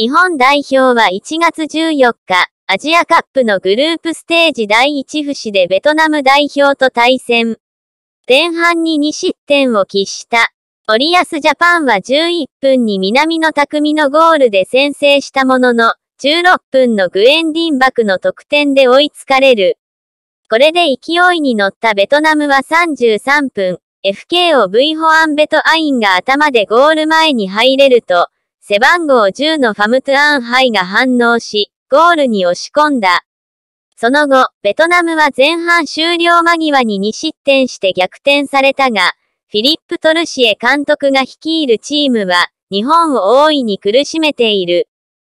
日本代表は1月14日、アジアカップのグループステージ第1節でベトナム代表と対戦。前半に2失点を喫した。オリアスジャパンは11分に南の匠のゴールで先制したものの、16分のグエンディンバクの得点で追いつかれる。これで勢いに乗ったベトナムは33分、FK を V ホアンベトアインが頭でゴール前に入れると、背番号10のファムトゥアンハイが反応し、ゴールに押し込んだ。その後、ベトナムは前半終了間際に2失点して逆転されたが、フィリップ・トルシエ監督が率いるチームは、日本を大いに苦しめている。